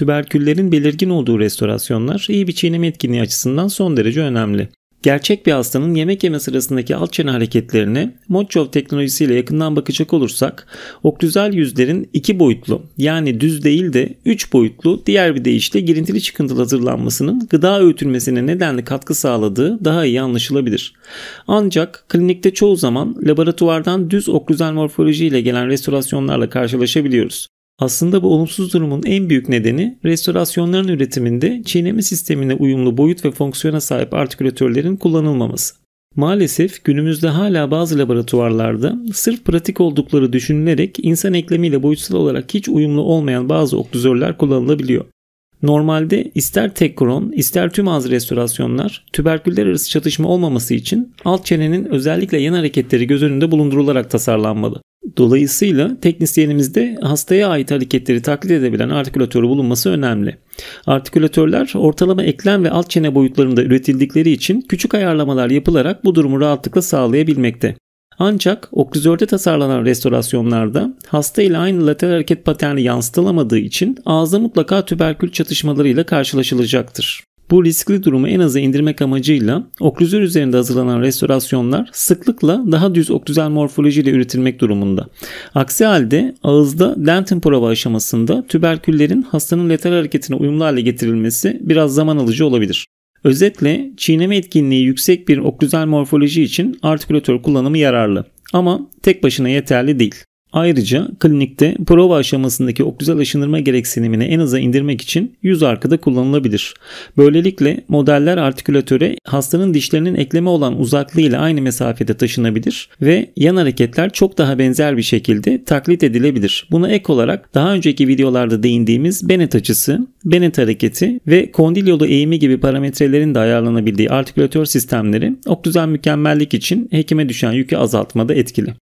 tüberküllerin belirgin olduğu restorasyonlar iyi bir çiğneme etkinliği açısından son derece önemli. Gerçek bir hastanın yemek yeme sırasındaki alt çene hareketlerine Mochov teknolojisiyle yakından bakacak olursak oklüzel yüzlerin iki boyutlu yani düz değil de üç boyutlu diğer bir deyişle girintili çıkıntılı hazırlanmasının gıda öğütülmesine nedenli katkı sağladığı daha iyi anlaşılabilir. Ancak klinikte çoğu zaman laboratuvardan düz oklüzel morfolojiyle gelen restorasyonlarla karşılaşabiliyoruz. Aslında bu olumsuz durumun en büyük nedeni restorasyonların üretiminde çiğneme sistemine uyumlu boyut ve fonksiyona sahip artikülatörlerin kullanılmaması. Maalesef günümüzde hala bazı laboratuvarlarda sırf pratik oldukları düşünülerek insan eklemiyle boyutsal olarak hiç uyumlu olmayan bazı oklüzörler kullanılabiliyor. Normalde ister tek kron ister tüm ağız restorasyonlar tüberküller arası çatışma olmaması için alt çenenin özellikle yan hareketleri göz önünde bulundurularak tasarlanmalı. Dolayısıyla teknisyenimizde hastaya ait hareketleri taklit edebilen artikülatörü bulunması önemli. Artikülatörler ortalama eklem ve alt çene boyutlarında üretildikleri için küçük ayarlamalar yapılarak bu durumu rahatlıkla sağlayabilmekte. Ancak oklüzörde tasarlanan restorasyonlarda hasta ile aynı lateral hareket paterni yansıtılamadığı için ağızda mutlaka tüberkül çatışmalarıyla karşılaşılacaktır. Bu riskli durumu en aza indirmek amacıyla oklüzör üzerinde hazırlanan restorasyonlar sıklıkla daha düz oklüzel morfolojiyle üretilmek durumunda. Aksi halde ağızda dentin prova aşamasında tüberküllerin hastanın letal hareketine uyumlu hale getirilmesi biraz zaman alıcı olabilir. Özetle çiğneme etkinliği yüksek bir oklüzel morfoloji için artikülatör kullanımı yararlı ama tek başına yeterli değil. Ayrıca klinikte prova aşamasındaki oktüzel aşınırma gereksinimini en aza indirmek için yüz arkada kullanılabilir. Böylelikle modeller artikülatöre hastanın dişlerinin ekleme olan uzaklığı ile aynı mesafede taşınabilir ve yan hareketler çok daha benzer bir şekilde taklit edilebilir. Buna ek olarak daha önceki videolarda değindiğimiz Bennett açısı, Bennett hareketi ve kondil eğimi gibi parametrelerin de ayarlanabildiği artikülatör sistemleri oktüzel mükemmellik için hekime düşen yükü azaltmada etkili.